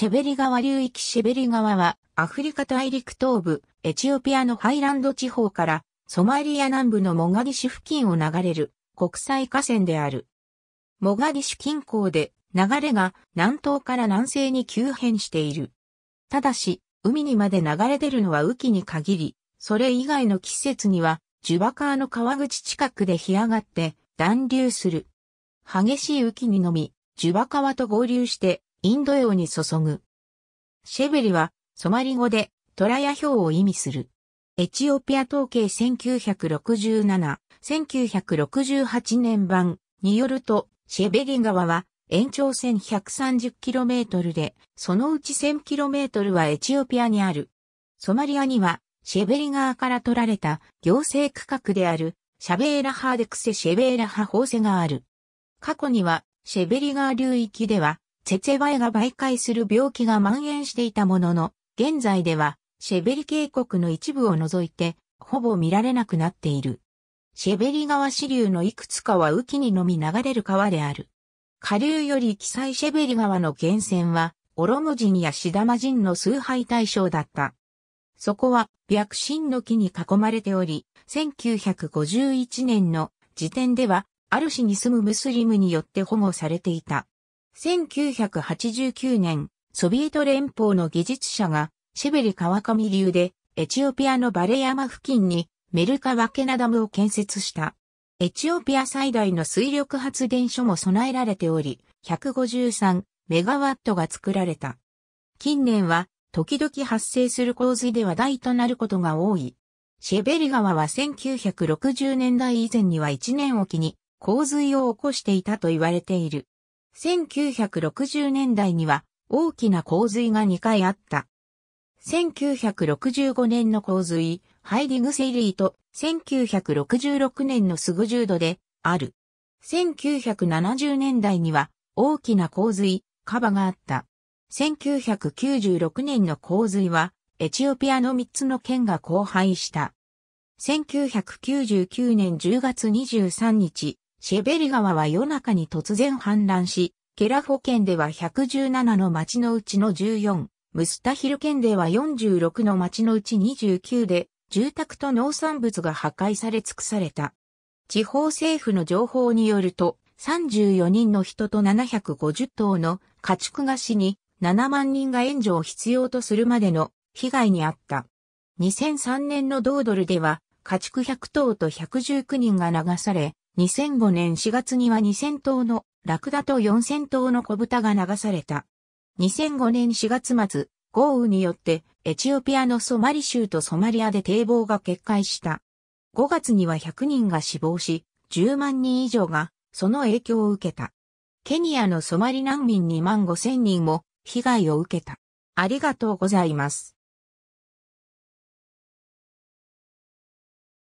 シェベリ川流域シェベリ川はアフリカ大陸東部エチオピアのハイランド地方からソマリア南部のモガディシュ付近を流れる国際河川である。モガディシュ近郊で流れが南東から南西に急変している。ただし、海にまで流れ出るのは雨季に限り、それ以外の季節にはジュバ川の川口近くで干上がって暖流する。激しい雨季にのみ、ジュバ川と合流してインド洋に注ぐ。シェベリは、ソマリ語で、トラヤ表を意味する。エチオピア統計1967、1968年版によると、シェベリ川は延長 1130km で、そのうち 1000km はエチオピアにある。ソマリアには、シェベリ川から取られた行政区画である、シャベーラハーデクセシェベーラハホーセがある。過去には、シェベリ川流域では、チェチェが媒介する病気が蔓延していたものの、現在では、シェベリ渓谷の一部を除いて、ほぼ見られなくなっている。シェベリ川支流のいくつかは雨季にのみ流れる川である。下流より記載シェベリ川の源泉は、オロモ人やシダマ人の崇拝対象だった。そこは、白神の木に囲まれており、1951年の時点では、ある市に住むムスリムによって保護されていた。1989年、ソビエト連邦の技術者が、シェベリ川上流で、エチオピアのバレ山付近に、メルカワケナダムを建設した。エチオピア最大の水力発電所も備えられており、153メガワットが作られた。近年は、時々発生する洪水で話題となることが多い。シェベリ川は1960年代以前には1年おきに洪水を起こしていたと言われている。1960年代には大きな洪水が2回あった。1965年の洪水、ハイディグセリーと1966年のスグジュードである。1970年代には大きな洪水、カバがあった。1996年の洪水はエチオピアの3つの県が荒廃した。1999年10月23日、シェベリ川は夜中に突然氾濫し、ケラフォ県では117の町のうちの14、ムスタヒル県では46の町のうち29で、住宅と農産物が破壊され尽くされた。地方政府の情報によると、34人の人と750頭の家畜が死に、7万人が援助を必要とするまでの被害にあった。2003年の同ドルでは、家畜100頭と119人が流され、2005年4月には2000頭のラクダと4000頭の小豚が流された。2005年4月末、豪雨によってエチオピアのソマリ州とソマリアで堤防が決壊した。5月には100人が死亡し、10万人以上がその影響を受けた。ケニアのソマリ難民2万5 0 0 0人も被害を受けた。ありがとうございます。